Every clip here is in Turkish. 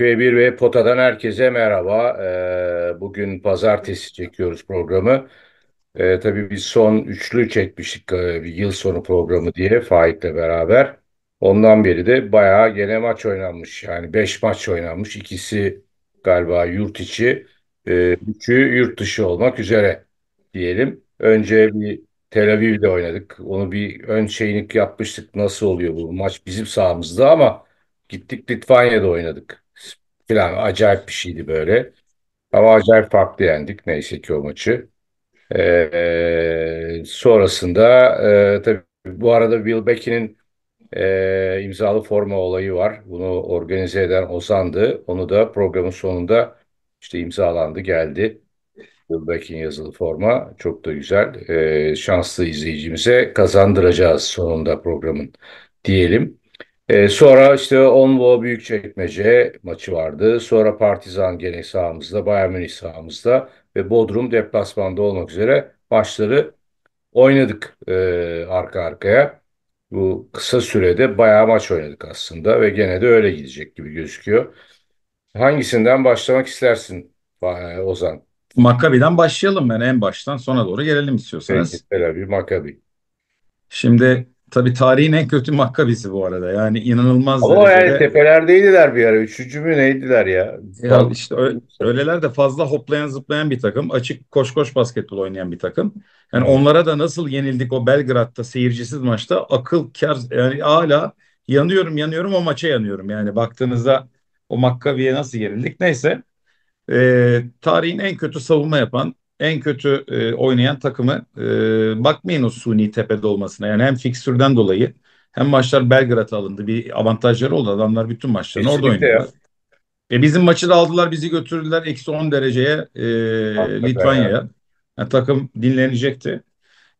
F1 e ve Pota'dan herkese merhaba. Ee, bugün pazartesi çekiyoruz programı. Ee, tabii biz son üçlü çekmiştik e, bir yıl sonu programı diye Faik'le beraber. Ondan beri de bayağı gene maç oynanmış. Yani beş maç oynanmış. İkisi galiba yurt içi, e, üçü yurt dışı olmak üzere diyelim. Önce bir Tel Aviv'de oynadık. Onu bir ön şeyinlik yapmıştık. Nasıl oluyor bu maç bizim sahamızda ama Gittik Litvanya'da oynadık filan acayip bir şeydi böyle. Ama acayip farklı yendik neyse ki o maçı. Ee, sonrasında e, tabii bu arada Will Beckin'in e, imzalı forma olayı var. Bunu organize eden Ozan'dı. Onu da programın sonunda işte imzalandı geldi. Will Beckin yazılı forma çok da güzel. E, şanslı izleyicimize kazandıracağız sonunda programın diyelim. E, sonra işte Onvo Büyükçekmece maçı vardı. Sonra Partizan gene sahamızda, Bayern Münih sahamızda ve Bodrum deplasmanda olmak üzere maçları oynadık e, arka arkaya. Bu kısa sürede bayağı maç oynadık aslında ve gene de öyle gidecek gibi gözüküyor. Hangisinden başlamak istersin e, Ozan? Makabi'den başlayalım ben yani en baştan sona doğru gelelim istiyorsanız. Peki, Tel Makabi. Şimdi Tabii tarihin en kötü makkabisi bu arada. Yani inanılmaz Ama derecede. yani tepelerdeydiler bir ara. Üçüncü mü neydiler ya? Ya işte öyleler de fazla hoplayan zıplayan bir takım. Açık koş koş basketbol oynayan bir takım. Yani onlara da nasıl yenildik o Belgrad'da seyircisiz maçta akıl kar yani hala yanıyorum yanıyorum o maça yanıyorum. Yani baktığınızda o Makkabi'ye nasıl yenildik neyse. E, tarihin en kötü savunma yapan en kötü e, oynayan takımı e, bakmayın o suni tepede olmasına. Yani hem fikstürden dolayı hem maçlar Belgrad'a alındı. Bir avantajları oldu. Adamlar bütün maçlarını Kesinlikle orada oynadılar. E, bizim maçı da aldılar bizi götürdüler. Eksi 10 dereceye e, Litvanya'ya. Yani. takım dinlenecekti.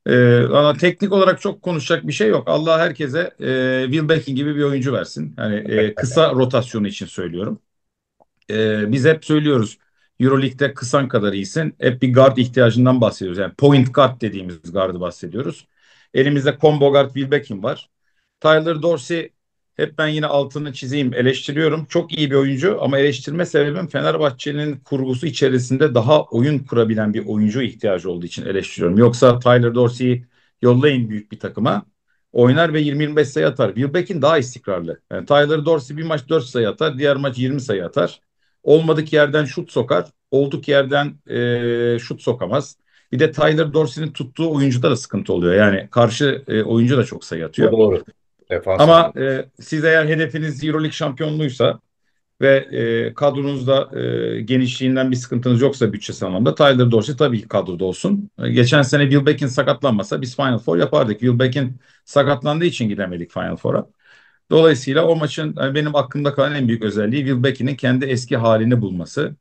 Ee, ama teknik olarak çok konuşacak bir şey yok. Allah herkese e, Will Becking gibi bir oyuncu versin. hani e, kısa rotasyonu için söylüyorum. E, biz hep söylüyoruz. Euroleague'de kısan kadar iyisin. Hep bir guard ihtiyacından bahsediyoruz. Yani point guard dediğimiz guardı bahsediyoruz. Elimizde combo guard Will Beckham var. Tyler Dorsey hep ben yine altını çizeyim eleştiriyorum. Çok iyi bir oyuncu ama eleştirme sebebim Fenerbahçe'nin kurgusu içerisinde daha oyun kurabilen bir oyuncu ihtiyacı olduğu için eleştiriyorum. Yoksa Tyler Dorsey'i yollayın büyük bir takıma. Oynar ve 20-25 sayı atar. Will Beck'in daha istikrarlı. Yani Tyler Dorsey bir maç 4 sayı atar. Diğer maç 20 sayı atar. Olmadık yerden şut sokar, olduk yerden e, şut sokamaz. Bir de Tyler Dorsey'nin tuttuğu oyuncuda da sıkıntı oluyor. Yani karşı e, oyuncu da çok sayı atıyor. O doğru. Defans Ama e, siz eğer hedefiniz Euroleague şampiyonluğuysa ve e, kadronuzda e, genişliğinden bir sıkıntınız yoksa bütçesi anlamda Tyler Dorsey tabii ki kadroda olsun. E, geçen sene Will Beck'in sakatlanmasa biz Final Four yapardık. Will Beck'in sakatlandığı için gidemedik Final Four'a. Dolayısıyla o maçın benim aklımda kalan en büyük özelliği Will kendi eski halini bulması.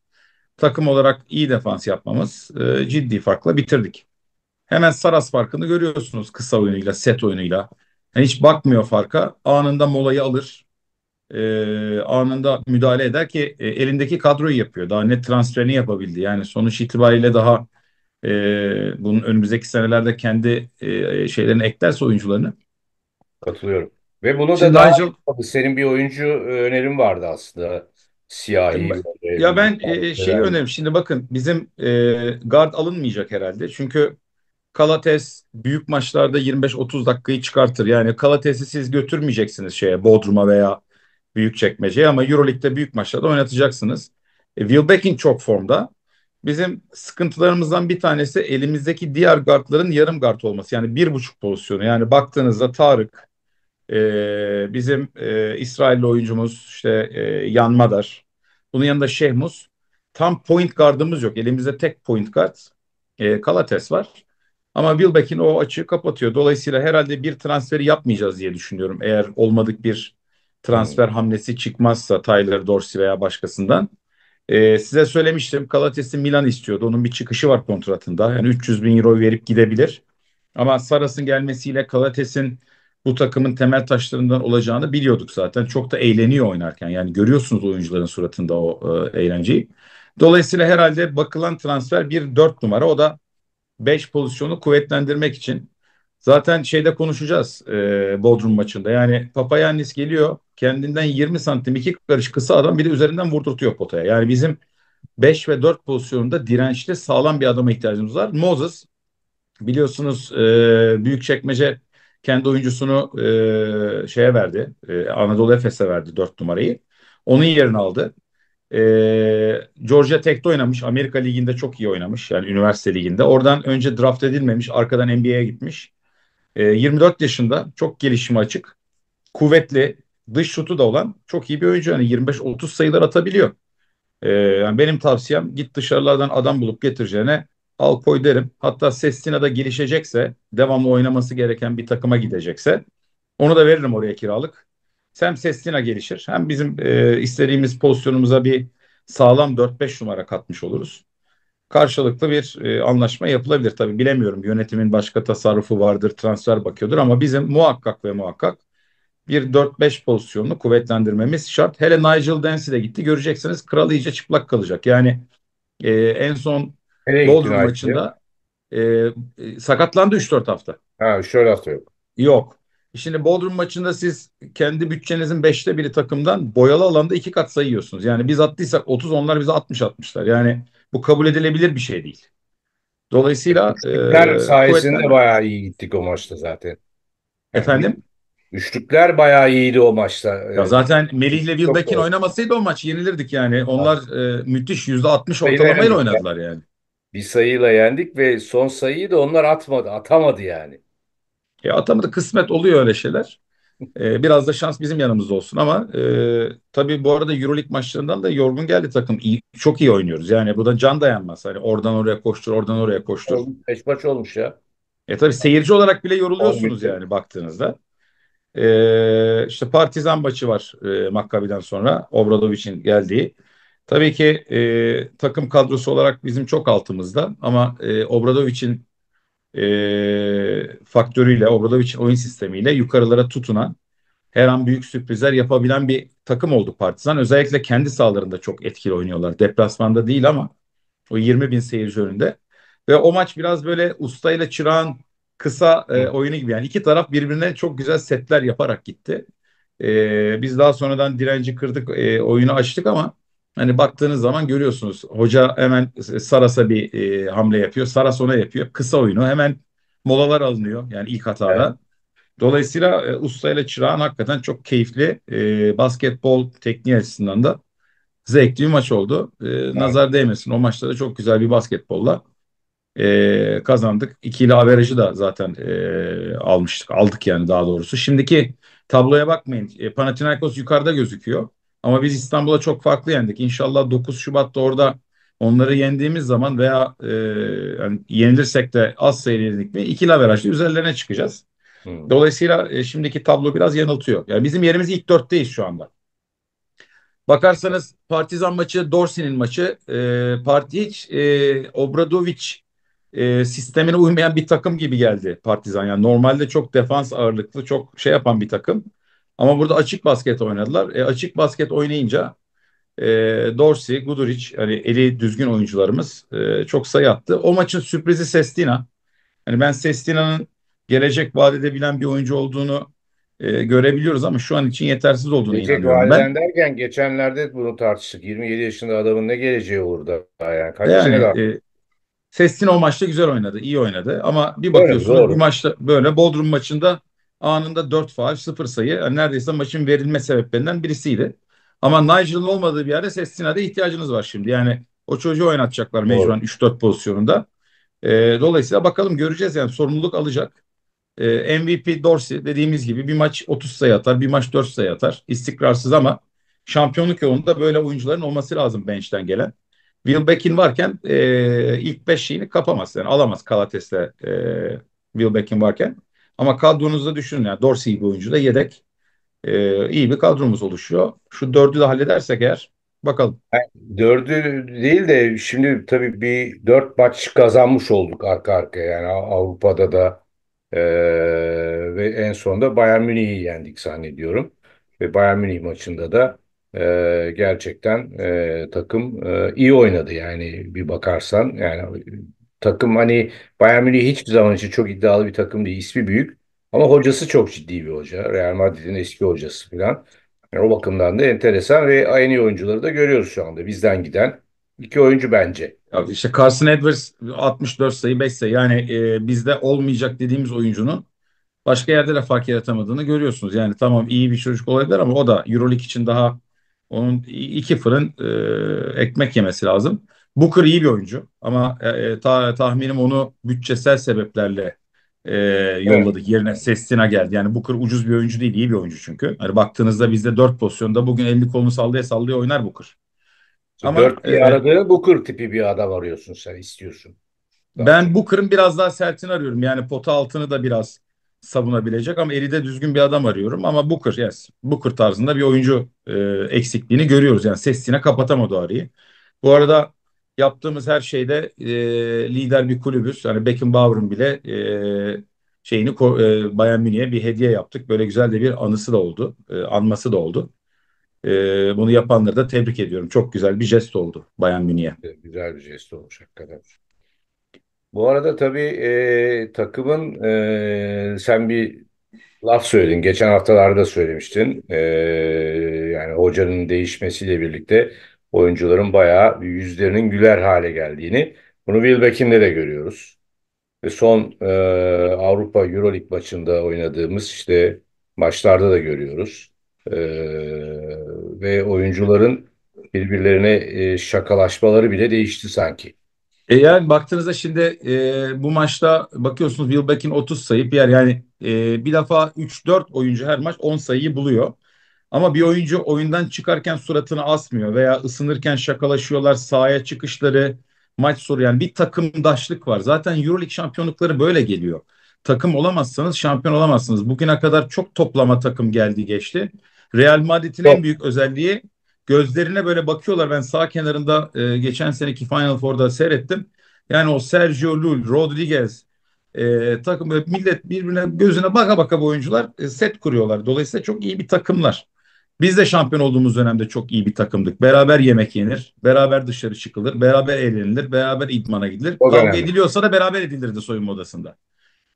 Takım olarak iyi defans yapmamız e, ciddi farkla bitirdik. Hemen Saras farkını görüyorsunuz kısa oyunuyla, set oyunuyla. Yani hiç bakmıyor farka. Anında molayı alır. E, anında müdahale eder ki e, elindeki kadroyu yapıyor. Daha net transferini yapabildi. Yani sonuç itibariyle daha bunun önümüzdeki senelerde kendi şeylerini eklerse oyuncularını. Katılıyorum ve bunu Şimdi da daha Nigel, senin bir oyuncu e, önerim vardı aslında. Siyahi. Böyle, ya ben e, e şeyi önerim. Şimdi bakın bizim e, guard alınmayacak herhalde. Çünkü Kalates büyük maçlarda 25-30 dakikayı çıkartır. Yani Kalates'i siz götürmeyeceksiniz şeye Bodrum'a veya büyük çekmeceye ama EuroLeague'de büyük maçlarda oynatacaksınız. E, Will Becking çok formda. Bizim sıkıntılarımızdan bir tanesi elimizdeki diğer guardların yarım guard olması. Yani bir buçuk pozisyonu. Yani baktığınızda Tarık, e, bizim e, İsrailli oyuncumuz işte e, Yan Madar. Bunun yanında Şehmus. Tam point guardımız yok. Elimizde tek point guard. E, Kalates var. Ama Wilbeck'in o açığı kapatıyor. Dolayısıyla herhalde bir transferi yapmayacağız diye düşünüyorum. Eğer olmadık bir transfer hmm. hamlesi çıkmazsa Tyler Dorsey veya başkasından. E, size söylemiştim Kalates'i Milan istiyordu. Onun bir çıkışı var kontratında. Yani 300 bin euro verip gidebilir. Ama Saras'ın gelmesiyle Kalates'in bu takımın temel taşlarından olacağını biliyorduk zaten. Çok da eğleniyor oynarken. Yani görüyorsunuz oyuncuların suratında o e, eğlenceyi. Dolayısıyla herhalde bakılan transfer bir dört numara. O da beş pozisyonu kuvvetlendirmek için. Zaten şeyde konuşacağız e, Bodrum maçında. Yani Papayannis geliyor kendinden 20 santim iki karış kısa adam bir de üzerinden vurdurtuyor potaya. Yani bizim 5 ve 4 pozisyonunda dirençli sağlam bir adama ihtiyacımız var. Moses biliyorsunuz e, büyük çekmece kendi oyuncusunu e, şeye verdi. E, Anadolu Efes'e verdi dört numarayı. Onun yerini aldı. E, Georgia Tech'te oynamış. Amerika Ligi'nde çok iyi oynamış. Yani üniversite liginde. Oradan önce draft edilmemiş. Arkadan NBA'ye gitmiş. E, 24 yaşında. Çok gelişimi açık. Kuvvetli. Dış şutu da olan çok iyi bir oyuncu. Yani 25-30 sayılar atabiliyor. E, yani benim tavsiyem git dışarılardan adam bulup getireceğine Al koy derim. Hatta Sestina da gelişecekse, devamlı oynaması gereken bir takıma gidecekse onu da veririm oraya kiralık. Hem Sestina gelişir hem bizim e, istediğimiz pozisyonumuza bir sağlam 4-5 numara katmış oluruz. Karşılıklı bir e, anlaşma yapılabilir. tabi, bilemiyorum yönetimin başka tasarrufu vardır, transfer bakıyordur ama bizim muhakkak ve muhakkak bir 4-5 pozisyonunu kuvvetlendirmemiz şart. Hele Nigel Densey de gitti göreceksiniz kral iyice çıplak kalacak. Yani e, en son Nereye Bodrum Ayşe? maçında e, e sakatlandı 3-4 hafta. Ha şöyle 4 hafta yok. Yok. Şimdi Bodrum maçında siz kendi bütçenizin 5'te biri takımdan boyalı alanda iki kat sayıyorsunuz. Yani biz attıysak 30 onlar bize 60 atmışlar. Yani bu kabul edilebilir bir şey değil. Dolayısıyla e, e, üçlükler e, sayesinde kuvvetler... bayağı iyi gittik o maçta zaten. Efendim? Üçlükler bayağı iyiydi o maçta. Ya zaten Melih ile Wilbeck'in oynamasıydı o maç yenilirdik yani. Onlar ha. e, müthiş %60 ortalamayla oynadılar yani. Bir sayıyla yendik ve son sayıyı da onlar atmadı, atamadı yani. Ya atamadı kısmet oluyor öyle şeyler. Ee, biraz da şans bizim yanımızda olsun ama e, tabii bu arada Euroleague maçlarından da yorgun geldi takım. İyi, çok iyi oynuyoruz. Yani bu can dayanmaz. Hani oradan oraya koştur, oradan oraya koştur. Beş maç olmuş ya. E tabii seyirci olarak bile yoruluyorsunuz yani baktığınızda. Ee, işte Partizan maçı var e, Makkabi'den sonra. Obradovic'in geldiği. Tabii ki e, takım kadrosu olarak bizim çok altımızda ama e, Obradovic'in e, faktörüyle, Obradovic'in oyun sistemiyle yukarılara tutunan, her an büyük sürprizler yapabilen bir takım oldu Partizan. Özellikle kendi sahalarında çok etkili oynuyorlar. Deplasmanda değil ama o 20 bin seyirci önünde. Ve o maç biraz böyle ustayla çırağın kısa e, oyunu gibi. Yani iki taraf birbirine çok güzel setler yaparak gitti. E, biz daha sonradan direnci kırdık, e, oyunu açtık ama Hani baktığınız zaman görüyorsunuz hoca hemen Saras'a bir e, hamle yapıyor. Saras ona yapıyor. Kısa oyunu hemen molalar alınıyor yani ilk hatada. Evet. Dolayısıyla e, usta ile çırağın hakikaten çok keyifli e, basketbol tekniği açısından da zevkli bir maç oldu. E, evet. Nazar değmesin o maçta da çok güzel bir basketbolla e, kazandık. İkili averajı da zaten e, almıştık aldık yani daha doğrusu. Şimdiki tabloya bakmayın e, Panathinaikos yukarıda gözüküyor. Ama biz İstanbul'a çok farklı yendik. İnşallah 9 Şubat'ta orada onları yendiğimiz zaman veya e, yani yenilirsek de az seyredildik mi ikili averajla üzerlerine çıkacağız. Hmm. Dolayısıyla e, şimdiki tablo biraz yanıltıyor. Yani bizim yerimiz ilk dörtteyiz şu anda. Bakarsanız Partizan maçı, Dorsin'in maçı. E, parti hiç e, Obradovic e, sistemine uymayan bir takım gibi geldi Partizan. Yani normalde çok defans ağırlıklı, çok şey yapan bir takım. Ama burada açık basket oynadılar. E, açık basket oynayınca e, Dorsey, Guduric hani eli düzgün oyuncularımız e, çok sayı attı. O maçın sürprizi Sestina. Hani ben Sestina'nın gelecek vaat edebilen bir oyuncu olduğunu e, görebiliyoruz ama şu an için yetersiz olduğunu gelecek inanıyorum ben. derken geçenlerde bunu tartıştık. 27 yaşında adamın ne geleceği orada yani kaç yani, sene daha? E, Sestina o maçta güzel oynadı, iyi oynadı ama bir bakıyorsunuz bu maçta böyle Bodrum maçında anında 4 faal 0 sayı yani neredeyse maçın verilme sebeplerinden birisiydi. Ama Nigel'ın olmadığı bir yerde Sestina'da ihtiyacınız var şimdi. Yani o çocuğu oynatacaklar mecburen 3-4 pozisyonunda. E, dolayısıyla bakalım göreceğiz yani sorumluluk alacak. E, ee, MVP Dorsey dediğimiz gibi bir maç 30 sayı atar, bir maç 4 sayı atar. İstikrarsız ama şampiyonluk yolunda böyle oyuncuların olması lazım bench'ten gelen. Will Beck'in varken e, ilk 5 şeyini kapamaz. Yani alamaz Kalates'le e, Will Beck'in varken. Ama kadronuzda düşünün yani Dorsey gibi oyuncu da yedek e, iyi bir kadromuz oluşuyor. Şu dördü de halledersek eğer bakalım. Yani dördü değil de şimdi tabii bir dört maç kazanmış olduk arka arkaya. Yani Avrupa'da da e, ve en sonunda Bayern Münih'i yendik zannediyorum. Ve Bayern Münih maçında da e, gerçekten e, takım e, iyi oynadı yani bir bakarsan yani Takım hani Bayern Münih hiçbir zaman için çok iddialı bir takım değil. İsmi büyük ama hocası çok ciddi bir hoca. Real Madrid'in eski hocası falan. Yani o bakımdan da enteresan ve aynı oyuncuları da görüyoruz şu anda. Bizden giden iki oyuncu bence. Ya işte Carson Edwards 64 sayı 5 sayı yani e, bizde olmayacak dediğimiz oyuncunun başka yerde de fark yaratamadığını görüyorsunuz. Yani tamam iyi bir çocuk olabilir ama o da Euroleague için daha onun iki fırın e, ekmek yemesi lazım. Booker iyi bir oyuncu ama e, e, ta, tahminim onu bütçesel sebeplerle e, yolladık. Evet. Yerine Sestina geldi. Yani Booker ucuz bir oyuncu değil, iyi bir oyuncu çünkü. Hani baktığınızda bizde dört pozisyonda bugün elini kolunu sallaya sallaya oynar Booker. Ama, dört bir e, Booker tipi bir adam arıyorsun sen istiyorsun. Daha ben Booker'ın biraz daha sertini arıyorum. Yani pota altını da biraz savunabilecek ama eride düzgün bir adam arıyorum. Ama Booker, yes, Booker tarzında bir oyuncu e, eksikliğini görüyoruz. Yani Sestina kapatamadı arayı. Bu arada yaptığımız her şeyde e, lider bir kulübüz. Hani Beckenbauer'ın bile e, şeyini e, Bayern Münih'e bir hediye yaptık. Böyle güzel de bir anısı da oldu. E, anması da oldu. E, bunu yapanları da tebrik ediyorum. Çok güzel bir jest oldu Bayern Münih'e. Güzel bir jest olmuş hakikaten. Bu arada tabii e, takımın e, sen bir laf söyledin. Geçen haftalarda söylemiştin. E, yani hocanın değişmesiyle birlikte oyuncuların bayağı yüzlerinin güler hale geldiğini. Bunu Wilbeck'inde de görüyoruz. Ve son e, Avrupa Euroleague maçında oynadığımız işte maçlarda da görüyoruz. E, ve oyuncuların birbirlerine e, şakalaşmaları bile değişti sanki. E yani baktığınızda şimdi e, bu maçta bakıyorsunuz Wilbeck'in 30 sayı bir yer yani e, bir defa 3-4 oyuncu her maç 10 sayıyı buluyor. Ama bir oyuncu oyundan çıkarken suratını asmıyor veya ısınırken şakalaşıyorlar sahaya çıkışları maç soru yani bir takımdaşlık var. Zaten Euroleague şampiyonlukları böyle geliyor. Takım olamazsanız şampiyon olamazsınız. Bugüne kadar çok toplama takım geldi geçti. Real Madrid'in en büyük özelliği gözlerine böyle bakıyorlar. Ben sağ kenarında e, geçen seneki Final Four'da seyrettim. Yani o Sergio Lul, Rodriguez e, takım böyle millet birbirine gözüne baka baka bu oyuncular e, set kuruyorlar. Dolayısıyla çok iyi bir takımlar. Biz de şampiyon olduğumuz dönemde çok iyi bir takımdık. Beraber yemek yenir, beraber dışarı çıkılır, beraber eğlenilir, beraber idmana gidilir. Kavga ediliyorsa da beraber edilirdi soyunma odasında.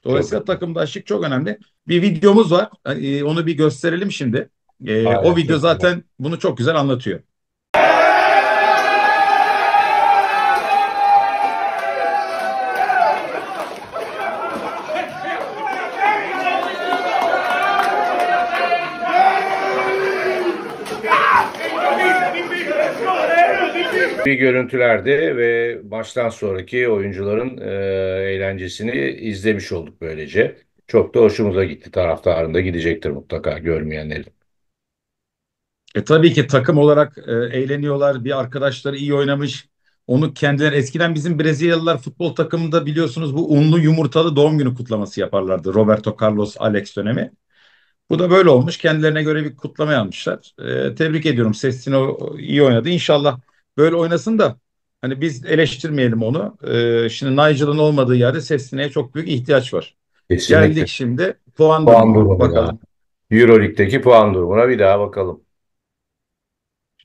Dolayısıyla çok takımdaşlık çok önemli. Bir videomuz var. Ee, onu bir gösterelim şimdi. Ee, Aynen, o video zaten bunu çok güzel anlatıyor. Ciddi görüntülerdi ve maçtan sonraki oyuncuların e, eğlencesini izlemiş olduk böylece. Çok da hoşumuza gitti. Taraftarında gidecektir mutlaka görmeyenlerin. E tabii ki takım olarak e, eğleniyorlar. Bir arkadaşları iyi oynamış. Onu kendileri eskiden bizim Brezilyalılar futbol takımında biliyorsunuz bu unlu yumurtalı doğum günü kutlaması yaparlardı. Roberto Carlos Alex dönemi. Bu da böyle olmuş. Kendilerine göre bir kutlama yapmışlar. E, tebrik ediyorum. Sestino iyi oynadı. İnşallah böyle oynasın da hani biz eleştirmeyelim onu. Ee, şimdi Nigel'ın olmadığı yerde Sestine'ye çok büyük ihtiyaç var. Kesinlikle. Geldik şimdi puan, puan durumuna bakalım. Euroleague'deki puan durumuna bir daha bakalım.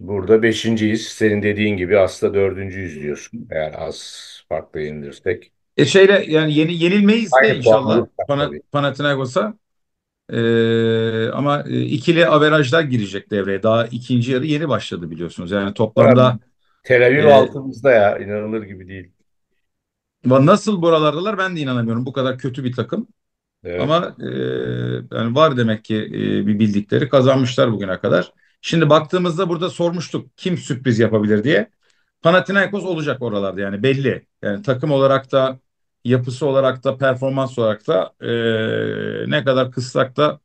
Burada beşinciyiz. Senin dediğin gibi aslında dördüncüyüz diyor. Eğer az farklı yenilirsek. E şeyle yani yeni yenilmeyiz Aynı de inşallah Pana, Panathinaikos'a. Ee, ama e, ikili averajlar girecek devreye. Daha ikinci yarı yeni başladı biliyorsunuz. Yani toplamda evet. Tel Aviv ee, altımızda ya inanılır gibi değil. Nasıl buralardalar ben de inanamıyorum. Bu kadar kötü bir takım. Evet. Ama e, yani var demek ki e, bir bildikleri kazanmışlar bugüne kadar. Şimdi baktığımızda burada sormuştuk kim sürpriz yapabilir diye. Panathinaikos olacak oralarda yani belli. Yani takım olarak da yapısı olarak da performans olarak da e, ne kadar kıssak da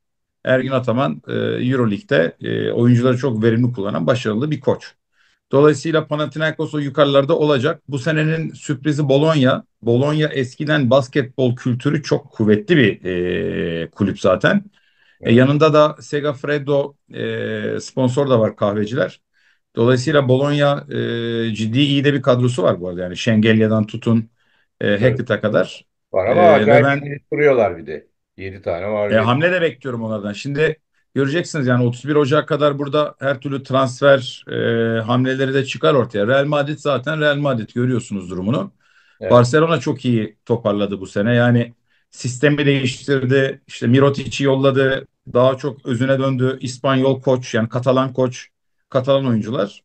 Ergin Ataman e, Euroleague'de e, oyuncuları çok verimli kullanan başarılı bir koç. Dolayısıyla Panathinaikos o yukarılarda olacak. Bu senenin sürprizi Bologna. Bologna eskiden basketbol kültürü çok kuvvetli bir e, kulüp zaten. E, yanında da Segafredo e, sponsor da var kahveciler. Dolayısıyla Bologna e, ciddi iyi de bir kadrosu var bu arada. Yani Şengelya'dan tutun e, Hackett'a kadar. Var ama e, acayip ben, duruyorlar bir de. 7 tane var. E, hamle de bekliyorum onlardan. Şimdi göreceksiniz yani 31 Ocak kadar burada her türlü transfer e, hamleleri de çıkar ortaya. Real Madrid zaten Real Madrid görüyorsunuz durumunu. Evet. Barcelona çok iyi toparladı bu sene. Yani sistemi değiştirdi. İşte Mirotic'i yolladı. Daha çok özüne döndü. İspanyol koç yani Katalan koç, Katalan oyuncular.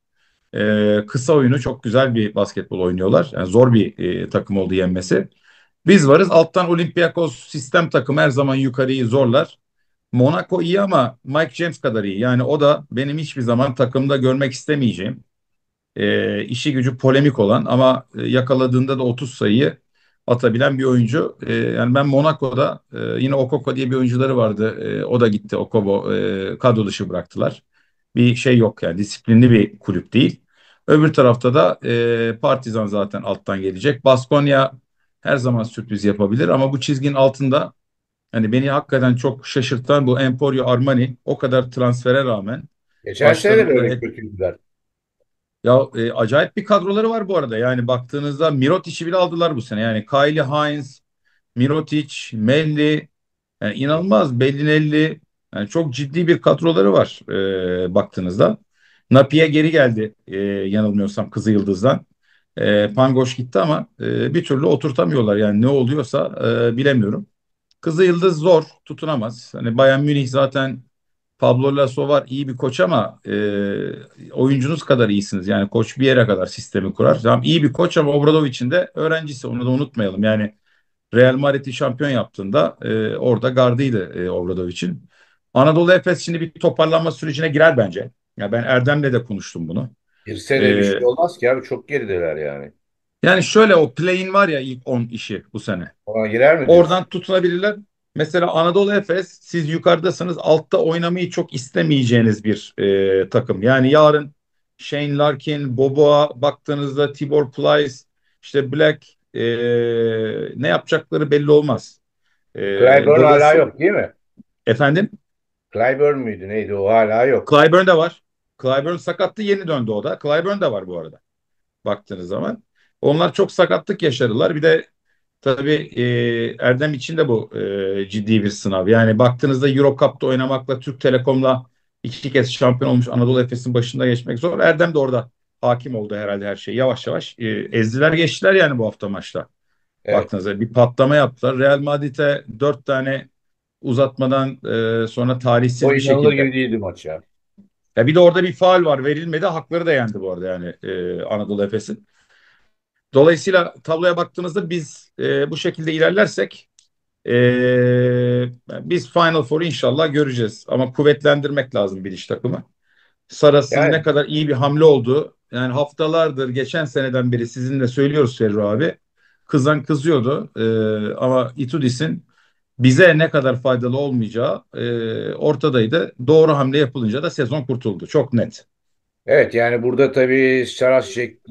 E, kısa oyunu çok güzel bir basketbol oynuyorlar. Yani zor bir e, takım oldu yenmesi. Biz varız. Alttan Olympiakos sistem takım her zaman yukarıyı zorlar. Monaco iyi ama Mike James kadar iyi. Yani o da benim hiçbir zaman takımda görmek istemeyeceğim. E, işi gücü polemik olan ama e, yakaladığında da 30 sayı atabilen bir oyuncu. E, yani ben Monaco'da e, yine Okoko diye bir oyuncuları vardı. E, o da gitti Okobo. E, kadro dışı bıraktılar. Bir şey yok yani disiplinli bir kulüp değil. Öbür tarafta da e, Partizan zaten alttan gelecek. Baskonya her zaman sürpriz yapabilir ama bu çizginin altında Hani beni hakikaten çok şaşırtan bu Emporio Armani o kadar transfere rağmen. Geçen sene de böyle kötüydüler. Ya e, acayip bir kadroları var bu arada. Yani baktığınızda Mirotic'i bile aldılar bu sene. Yani Kylie Hines, Mirotic, Melli yani inanılmaz Bellinelli yani çok ciddi bir kadroları var e, baktığınızda. Napi'ye geri geldi e, yanılmıyorsam Kızı Yıldız'dan. E, Pangoş gitti ama e, bir türlü oturtamıyorlar. Yani ne oluyorsa e, bilemiyorum. Kızı Yıldız zor tutunamaz. Hani Bayern Münih zaten Pablo Lasso var iyi bir koç ama e, oyuncunuz kadar iyisiniz. Yani koç bir yere kadar sistemi kurar. Tamam iyi bir koç ama Obradovic'in de öğrencisi onu da unutmayalım. Yani Real Madrid'i şampiyon yaptığında e, orada gardıydı e, Obradovic'in. Anadolu Efes şimdi bir toparlanma sürecine girer bence. Ya ben Erdem'le de konuştum bunu. Girse de ee, bir e, şey olmaz ki abi çok gerideler yani. Yani şöyle o play'in var ya ilk 10 işi bu sene. Ona girer mi? Oradan diyorsun? tutunabilirler. Mesela Anadolu Efes siz yukarıdasınız altta oynamayı çok istemeyeceğiniz bir e, takım. Yani yarın Shane Larkin, Boboa baktığınızda Tibor Plyce, işte Black e, ne yapacakları belli olmaz. E, Clyburn hala yok değil mi? Efendim? Clyburn müydü neydi o hala yok. Clyburn de var. Clyburn sakattı yeni döndü o da. Clyburn de var bu arada baktığınız zaman. Onlar çok sakatlık yaşadılar. Bir de tabii e, Erdem için de bu e, ciddi bir sınav. Yani baktığınızda Euro Cup'ta oynamakla Türk Telekom'la iki kez şampiyon olmuş Anadolu Efes'in başında geçmek zor. Erdem de orada hakim oldu herhalde her şey. Yavaş yavaş e, ezdiler geçtiler yani bu hafta maçta. Evet. Baktığınızda bir patlama yaptılar. Real Madrid'e dört tane uzatmadan e, sonra tarihsiz o bir şekilde. gibi değildi maç ya. Ya bir de orada bir faal var verilmedi. Hakları da yendi bu arada yani e, Anadolu Efes'in. Dolayısıyla tabloya baktığımızda biz e, bu şekilde ilerlersek e, biz Final Four'u inşallah göreceğiz. Ama kuvvetlendirmek lazım Bilic takımı. Saras'ın yani. ne kadar iyi bir hamle olduğu yani haftalardır geçen seneden beri sizinle söylüyoruz Ferru abi. Kızan kızıyordu e, ama Itudis'in bize ne kadar faydalı olmayacağı e, ortadaydı. Doğru hamle yapılınca da sezon kurtuldu. Çok net. Evet yani burada tabii Jessica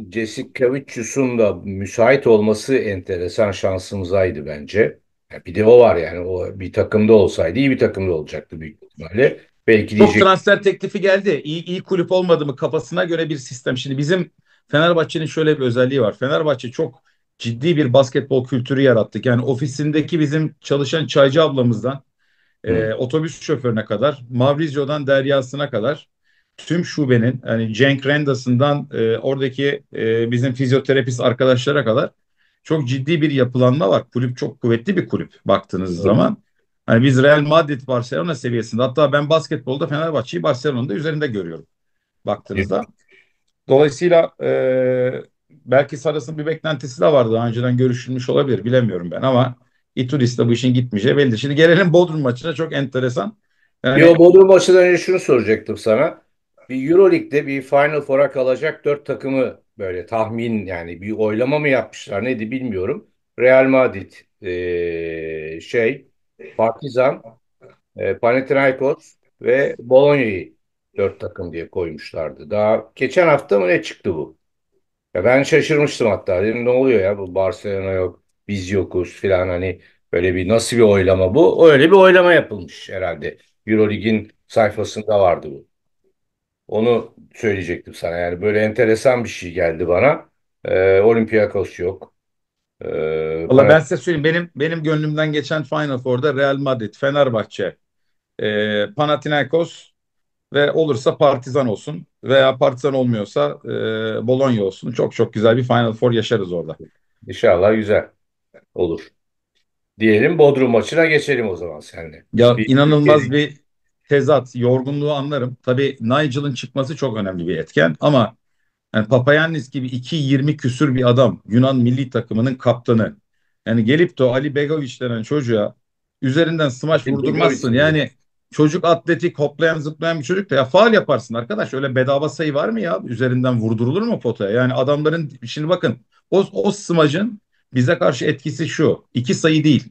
Ceskavicius'un da müsait olması enteresan şansımızaydı bence. Ya bir de o var yani o bir takımda olsaydı iyi bir takımda olacaktı büyük ihtimalle. Belki Çok diyecek... transfer teklifi geldi. İyi, iyi kulüp olmadı mı kafasına göre bir sistem. Şimdi bizim Fenerbahçe'nin şöyle bir özelliği var. Fenerbahçe çok ciddi bir basketbol kültürü yarattık. Yani ofisindeki bizim çalışan çaycı ablamızdan e, otobüs şoförüne kadar, Mavrizio'dan deryasına kadar tüm şubenin hani Cenk Rendas'ından e, oradaki e, bizim fizyoterapist arkadaşlara kadar çok ciddi bir yapılanma var. Kulüp çok kuvvetli bir kulüp baktığınız evet. zaman. Hani biz Real Madrid Barcelona seviyesinde hatta ben basketbolda Fenerbahçe'yi Barcelona'da üzerinde görüyorum baktığınızda. Dolayısıyla e, belki Saras'ın bir beklentisi de vardı. Daha önceden görüşülmüş olabilir bilemiyorum ben ama İturis'te bu işin gitmeyeceği belli. Şimdi gelelim Bodrum maçına çok enteresan. Yani... Yo Bodrum maçından önce şunu soracaktım sana bir Euroleague'de bir Final Four'a kalacak dört takımı böyle tahmin yani bir oylama mı yapmışlar neydi bilmiyorum. Real Madrid, e, şey, Partizan, e, Panathinaikos ve Bologna'yı dört takım diye koymuşlardı. Daha geçen hafta mı ne çıktı bu? Ya ben şaşırmıştım hatta. Dedim ne oluyor ya bu Barcelona yok, biz yokuz filan hani böyle bir nasıl bir oylama bu? Öyle bir oylama yapılmış herhalde. Eurolig'in sayfasında vardı bu. Onu söyleyecektim sana. Yani böyle enteresan bir şey geldi bana. Ee, Olympiakos yok. Ee, Valla ben Fener- size söyleyeyim benim benim gönlümden geçen Final Four'da Real Madrid, Fenerbahçe, e, Panathinaikos ve olursa Partizan olsun veya Partizan olmuyorsa e, Bologna olsun. Çok çok güzel bir Final Four yaşarız orada. İnşallah güzel olur. Diyelim Bodrum maçına geçelim o zaman seninle. Ya Bir, inanılmaz bir tezat, yorgunluğu anlarım. Tabii Nigel'ın çıkması çok önemli bir etken ama yani Papayannis gibi 2-20 küsür bir adam Yunan milli takımının kaptanı. Yani gelip de Ali Begoviç denen çocuğa üzerinden smaç vurdurmazsın. Yani çocuk atletik hoplayan zıplayan bir çocuk da ya faal yaparsın arkadaş. Öyle bedava sayı var mı ya? Üzerinden vurdurulur mu potaya? Yani adamların şimdi bakın o, o smacın bize karşı etkisi şu. iki sayı değil.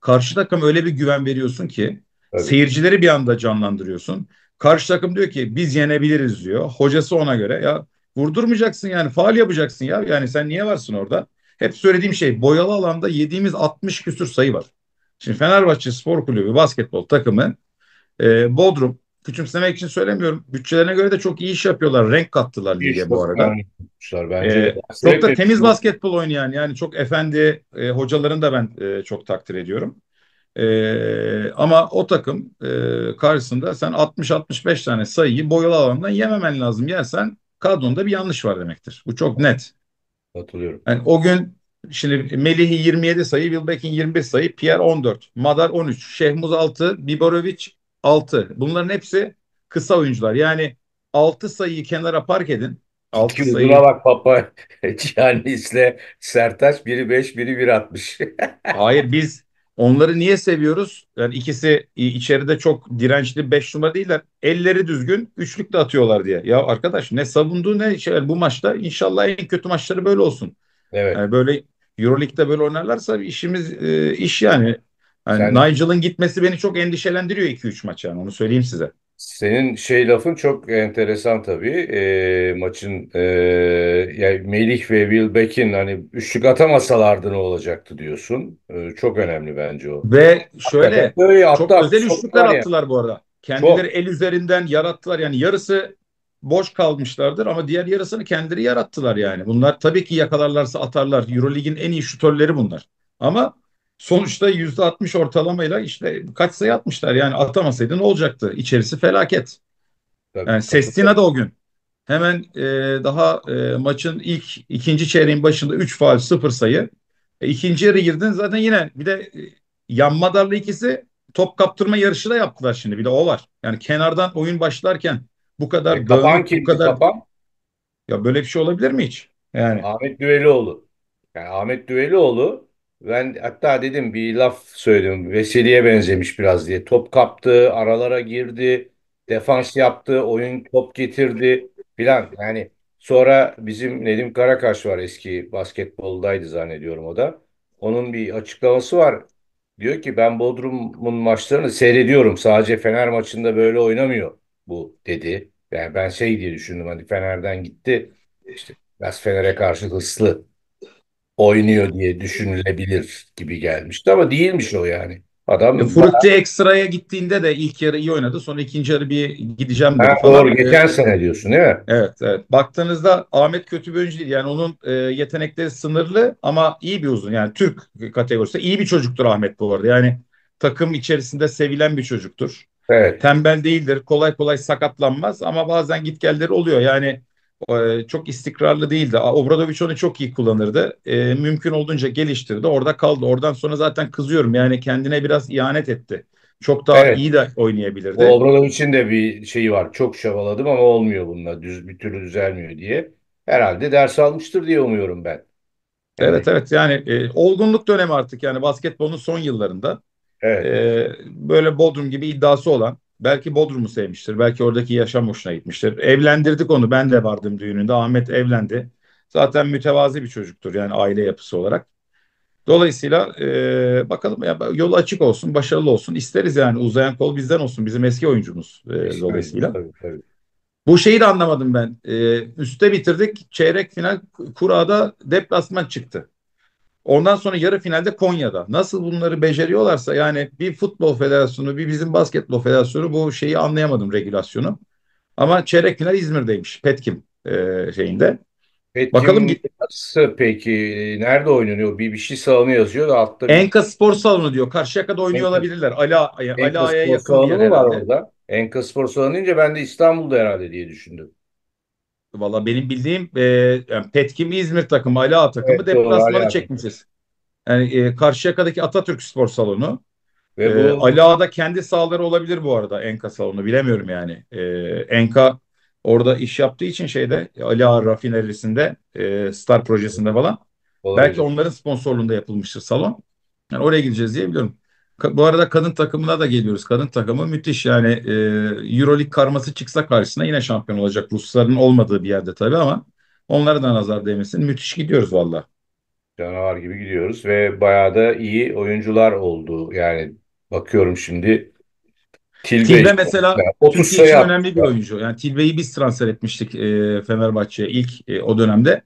Karşı takım öyle bir güven veriyorsun ki Tabii. Seyircileri bir anda canlandırıyorsun. Karşı takım diyor ki biz yenebiliriz diyor. Hocası ona göre ya vurdurmayacaksın yani faal yapacaksın ya. Yani sen niye varsın orada? Hep söylediğim şey boyalı alanda yediğimiz 60 küsür sayı var. Şimdi Fenerbahçe Spor Kulübü basketbol takımı e, Bodrum küçümsemek için söylemiyorum. Bütçelerine göre de çok iyi iş yapıyorlar. Renk kattılar lige bu arada. Bence. Ee, çok da temiz basketbol oynayan yani çok efendi e, hocalarını da ben e, çok takdir ediyorum. Ee, ama o takım e, karşısında sen 60-65 tane sayıyı boyalı alandan yememen lazım. Yersen kadronda bir yanlış var demektir. Bu çok net. Hatırlıyorum. Yani o gün şimdi Melih'i 27 sayı, Wilbeck'in 25 sayı, Pierre 14, Madar 13, Şehmuz 6, Biborovic 6. Bunların hepsi kısa oyuncular. Yani 6 sayıyı kenara park edin. 6 sayı. Buna bak papa. Canis'le Sertaç biri 5, biri 1 atmış. Hayır biz Onları niye seviyoruz? Yani ikisi içeride çok dirençli 5 numara değiller. Elleri düzgün, üçlük de atıyorlar diye. Ya arkadaş ne savundu ne şey, bu maçta inşallah en kötü maçları böyle olsun. Evet. Yani böyle EuroLeague'de böyle oynarlarsa işimiz e, iş yani. yani Sen... Nigel'ın gitmesi beni çok endişelendiriyor 2-3 maç yani onu söyleyeyim size. Senin şey lafın çok enteresan tabii. E, maçın e, yani Melih ve Will Beck'in hani üçlük atamasalardı ne olacaktı diyorsun. E, çok önemli bence o. Ve şöyle Hatta çok özel çok üçlükler yani. attılar bu arada. Kendileri çok. el üzerinden yarattılar. Yani yarısı boş kalmışlardır ama diğer yarısını kendileri yarattılar yani. Bunlar tabii ki yakalarlarsa atarlar. Eurolig'in en iyi şutörleri bunlar. Ama Sonuçta yüzde %60 ortalamayla işte kaç sayı atmışlar. Yani atamasaydı ne olacaktı? İçerisi felaket. Tabii, yani Sestina da o gün. Hemen e, daha e, maçın ilk ikinci çeyreğin başında 3 faal 0 sayı. E, ikinci yarı girdin zaten yine bir de e, yanmadarlı ikisi top kaptırma yarışı da yaptılar şimdi bir de o var. Yani kenardan oyun başlarken bu kadar e, kapan kim? Bu kadar... Kapan? Ya böyle bir şey olabilir mi hiç? Yani Ahmet Düvelioğlu. Yani Ahmet Düvelioğlu ben hatta dedim bir laf söyledim. Veseli'ye benzemiş biraz diye. Top kaptı, aralara girdi, defans yaptı, oyun top getirdi filan. Yani sonra bizim Nedim Karakaş var eski basketboldaydı zannediyorum o da. Onun bir açıklaması var. Diyor ki ben Bodrum'un maçlarını seyrediyorum. Sadece Fener maçında böyle oynamıyor bu dedi. Yani ben şey diye düşündüm hani Fener'den gitti. İşte biraz Fener'e karşı hırslı oynuyor diye düşünülebilir gibi gelmişti ama değilmiş o yani. Adam e, Frutti bayağı... ekstraya gittiğinde de ilk yarı iyi oynadı. Sonra ikinci yarı bir gideceğim dedi ha, falan. Doğru geçen sene diyorsun değil mi? Evet evet. Baktığınızda Ahmet kötü bir oyuncu değil. Yani onun e, yetenekleri sınırlı ama iyi bir uzun. Yani Türk kategorisi iyi bir çocuktur Ahmet bu arada. Yani takım içerisinde sevilen bir çocuktur. Evet. Tembel değildir. Kolay kolay sakatlanmaz ama bazen git gitgelleri oluyor. Yani e, çok istikrarlı değildi. Obradoviç onu çok iyi kullanırdı. E, mümkün olduğunca geliştirdi. Orada kaldı. Oradan sonra zaten kızıyorum. Yani kendine biraz ihanet etti. Çok daha evet. iyi de oynayabilirdi. Obradoviç'in de bir şeyi var. Çok çabaladım ama olmuyor bununla. Düz, bir türlü düzelmiyor diye. Herhalde ders almıştır diye umuyorum ben. Yani. Evet evet yani e, olgunluk dönemi artık yani basketbolun son yıllarında. Evet. E, böyle Bodrum gibi iddiası olan Belki Bodrum'u sevmiştir. Belki oradaki yaşam hoşuna gitmiştir. Evlendirdik onu. Ben de vardım düğününde. Ahmet evlendi. Zaten mütevazi bir çocuktur yani aile yapısı olarak. Dolayısıyla e, bakalım ya yolu açık olsun, başarılı olsun. İsteriz yani uzayan kol bizden olsun. Bizim eski oyuncumuz e, dolayısıyla. Tabii, tabii. Bu şeyi de anlamadım ben. E, üste bitirdik. Çeyrek final kurada deplasman çıktı. Ondan sonra yarı finalde Konya'da. Nasıl bunları beceriyorlarsa yani bir futbol federasyonu bir bizim basketbol federasyonu bu şeyi anlayamadım regülasyonu. Ama çeyrek final İzmir'deymiş Petkim e, şeyinde. Petkim Bakalım nasıl peki nerede oynanıyor? Bir bir şey salonu yazıyor da altta. Bir... Enka Spor Salonu diyor. Karşıyaka'da oynuyor Enka, olabilirler. Ala Enka Ali Aya yakın bir yer var Orada. Enka Spor Salonu deyince ben de İstanbul'da herhalde diye düşündüm. Valla benim bildiğim e, yani Petkim İzmir takımı, Ali Ağa takımı evet, deplasmanı çekmişiz. Yani e, Karşıyaka'daki Atatürk Spor Salonu. Ve e, bu... e, Ali Ağa'da kendi sahaları olabilir bu arada Enka salonu bilemiyorum yani. E, Enka orada iş yaptığı için şeyde Ali Ağa rafinerisinde e, Star projesinde falan. Olabilir. Belki onların sponsorluğunda yapılmıştır salon. Yani oraya gideceğiz diye biliyorum. Bu arada kadın takımına da geliyoruz. Kadın takımı müthiş yani e, Euroleague karması çıksa karşısına yine şampiyon olacak. Rusların olmadığı bir yerde tabii ama onlara da nazar değmesin. Müthiş gidiyoruz valla. Canavar gibi gidiyoruz ve bayağı da iyi oyuncular oldu. Yani bakıyorum şimdi Tilbe, Tilbe mesela Türkiye için önemli bir oyuncu. Yani Tilbe'yi biz transfer etmiştik e, Fenerbahçe'ye ilk e, o dönemde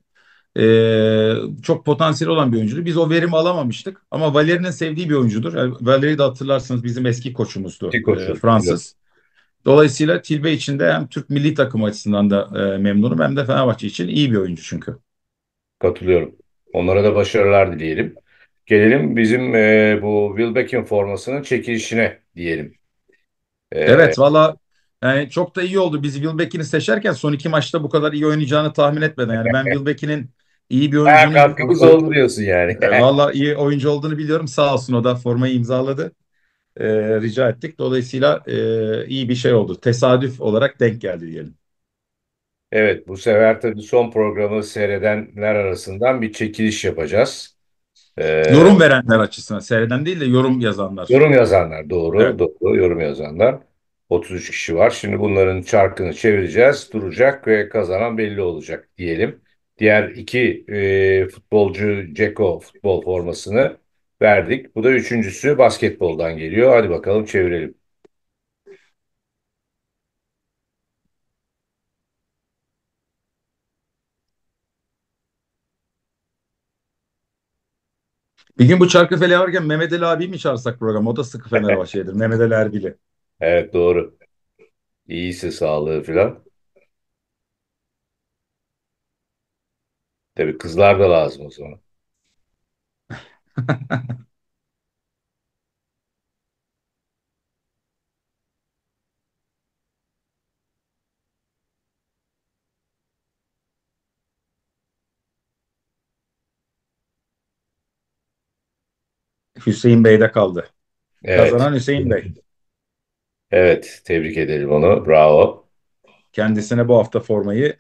e, çok potansiyel olan bir oyuncuydu. Biz o verimi alamamıştık ama Valeri'nin sevdiği bir oyuncudur. Yani Valeri de hatırlarsınız bizim eski koçumuzdu eski koçu, e, Fransız. Evet. Dolayısıyla Tilbe için de hem Türk milli takımı açısından da e, memnunum hem de Fenerbahçe için iyi bir oyuncu çünkü. Katılıyorum. Onlara da başarılar dileyelim. Gelelim bizim e, bu Wilbeck'in formasının çekilişine diyelim. E, evet valla yani çok da iyi oldu. Biz Wilbeck'ini seçerken son iki maçta bu kadar iyi oynayacağını tahmin etmeden. Yani ben Wilbeck'inin İyi bir oyuncu. katkımız oldu diyorsun yani. E, Valla iyi oyuncu olduğunu biliyorum. Sağ olsun o da formayı imzaladı. E, rica ettik. Dolayısıyla e, iyi bir şey oldu. Tesadüf olarak denk geldi diyelim. Evet bu sefer tabii son programı seyredenler arasından bir çekiliş yapacağız. Ee, yorum verenler açısından seyreden değil de yorum yazanlar. Yorum yazanlar doğru evet. doğru yorum yazanlar. 33 kişi var. Şimdi bunların çarkını çevireceğiz, duracak ve kazanan belli olacak diyelim. Diğer iki e, futbolcu Ceko futbol formasını verdik. Bu da üçüncüsü basketboldan geliyor. Hadi bakalım çevirelim. Bir gün bu Çarkıfele varken Mehmet Ali abi mi çağırsak programı? O da sıkı Fenerbahçe'dir. Mehmet Ali Erbil'i. Evet doğru. İyisi sağlığı filan. Tabii kızlar da lazım o zaman. Hüseyin Bey'de kaldı. Evet. Kazanan Hüseyin Bey. Evet, tebrik edelim onu. Bravo. Kendisine bu hafta formayı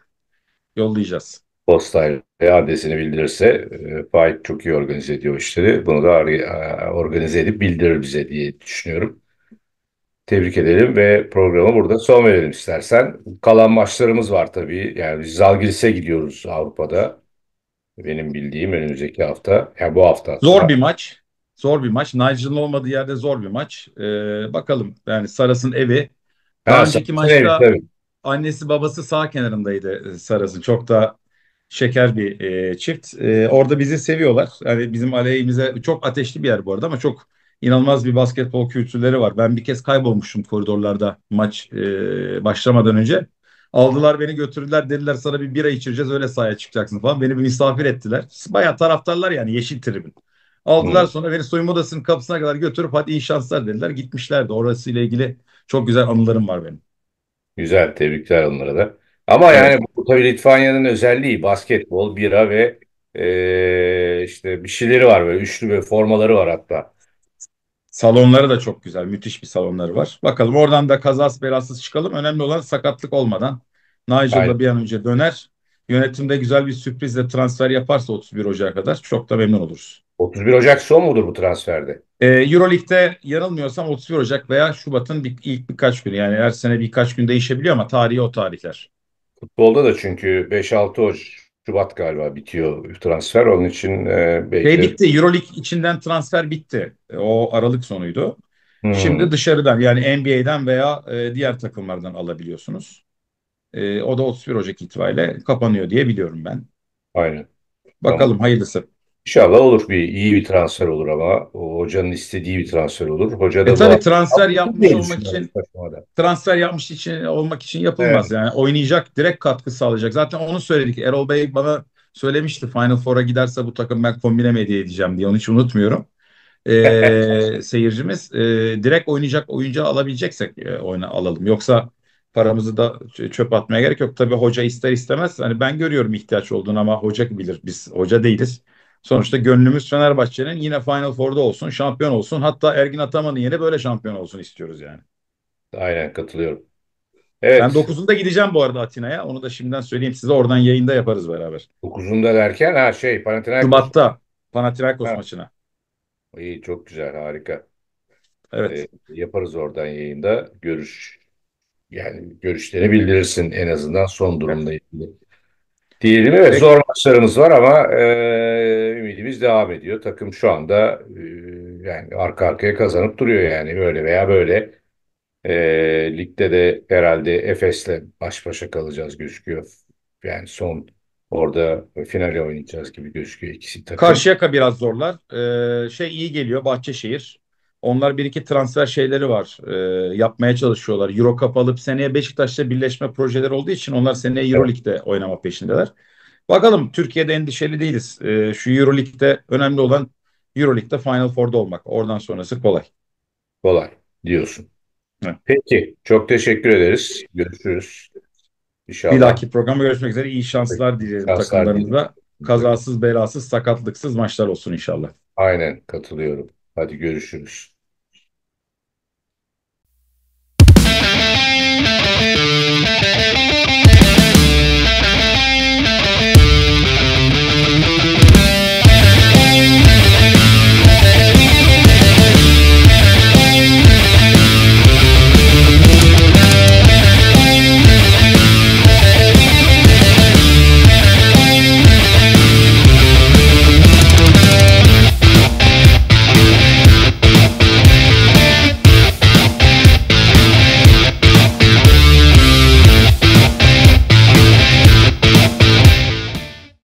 yollayacağız postayla adresini bildirirse e, Faik çok iyi organize ediyor işleri. Bunu da e, organize edip bildirir bize diye düşünüyorum. Tebrik edelim ve programı burada son verelim istersen. Kalan maçlarımız var tabii. Yani biz Zalgiris'e gidiyoruz Avrupa'da. Benim bildiğim önümüzdeki hafta. Ya yani bu hafta. Zor bir maç. Zor bir maç. Nigel'ın olmadığı yerde zor bir maç. Ee, bakalım yani Saras'ın evi. Daha ha, önceki maçta evi, tabii. annesi babası sağ kenarındaydı e, Saras'ın. Çok da şeker bir e, çift. E, orada bizi seviyorlar. Yani bizim aleyhimize çok ateşli bir yer bu arada ama çok inanılmaz bir basketbol kültürleri var. Ben bir kez kaybolmuştum koridorlarda maç e, başlamadan önce. Aldılar beni götürdüler dediler sana bir bira içireceğiz öyle sahaya çıkacaksın falan. Beni bir misafir ettiler. Baya taraftarlar yani yeşil tribün. Aldılar hmm. sonra beni soyunma odasının kapısına kadar götürüp hadi iyi şanslar dediler. Gitmişlerdi. Orası ile ilgili çok güzel anılarım var benim. Güzel tebrikler onlara da. Ama evet. yani bu tabii Litvanya'nın özelliği basketbol, bira ve e, işte bir şeyleri var böyle üçlü ve formaları var hatta. Salonları da çok güzel. Müthiş bir salonları var. Bakalım oradan da kazas belasız çıkalım. Önemli olan sakatlık olmadan. Nigel Aynen. da bir an önce döner. Yönetimde güzel bir sürprizle transfer yaparsa 31 Ocak'a kadar çok da memnun oluruz. 31 Ocak son mudur bu transferde? Ee, Euroleague'de yanılmıyorsam 31 Ocak veya Şubat'ın bir, ilk birkaç günü. Yani her sene birkaç gün değişebiliyor ama tarihi o tarihler. Futbolda da çünkü 5-6 Şubat galiba bitiyor transfer. Onun için e, belki... Şey bitti. Euroleague içinden transfer bitti. O Aralık sonuydu. Hmm. Şimdi dışarıdan yani NBA'den veya e, diğer takımlardan alabiliyorsunuz. E, o da 31 Ocak itibariyle kapanıyor diye biliyorum ben. Aynen. Bakalım tamam. hayırlısı. İnşallah olur bir iyi bir transfer olur ama o hocanın istediği bir transfer olur. Hoca da e tabii transfer yapmış olmak için transfer yapmış için olmak için yapılmaz evet. yani. Oynayacak, direkt katkı sağlayacak. Zaten onu söyledik. Erol Bey bana söylemişti Final Four'a giderse bu takım ben kombine mi edeceğim diye. Onu hiç unutmuyorum. Ee, seyircimiz e, direkt oynayacak oyuncu alabileceksek e, oyna alalım. Yoksa paramızı da çöp atmaya gerek yok. Tabii hoca ister istemez. Hani ben görüyorum ihtiyaç olduğunu ama hoca bilir. Biz hoca değiliz Sonuçta gönlümüz Fenerbahçe'nin yine Final Four'da olsun, şampiyon olsun. Hatta Ergin Ataman'ın yeni böyle şampiyon olsun istiyoruz yani. Aynen katılıyorum. Evet. Ben 9'unda gideceğim bu arada Atina'ya. Onu da şimdiden söyleyeyim size. Oradan yayında yaparız beraber. 9'unda derken ha şey Panathinaikos. Şubat'ta Panathinaikos ha. maçına. İyi çok güzel harika. Evet. Ee, yaparız oradan yayında. Görüş yani görüşlerini bildirirsin en azından son durumda. ilgili. Diyelim evet Peki. zor maçlarımız var ama e, serüvenimiz devam ediyor. Takım şu anda e, yani arka arkaya kazanıp duruyor yani böyle veya böyle. E, ligde de herhalde Efes'le baş başa kalacağız gözüküyor. Yani son orada finale oynayacağız gibi gözüküyor ikisi takım. Karşıyaka biraz zorlar. Ee, şey iyi geliyor Bahçeşehir. Onlar bir iki transfer şeyleri var. E, yapmaya çalışıyorlar. Euro Cup alıp seneye Beşiktaş'la birleşme projeleri olduğu için onlar seneye Euroleague'de oynama peşindeler. Bakalım Türkiye'de endişeli değiliz. E, şu Euroleague'de önemli olan Euroleague'de Final Four'da olmak. Oradan sonrası kolay. Kolay diyorsun. Evet. Peki. Çok teşekkür ederiz. Görüşürüz. İnşallah. Bir dahaki programda görüşmek üzere. İyi şanslar dilerim takımlarımıza. Kazasız, belasız, sakatlıksız maçlar olsun inşallah. Aynen katılıyorum. Hadi görüşürüz.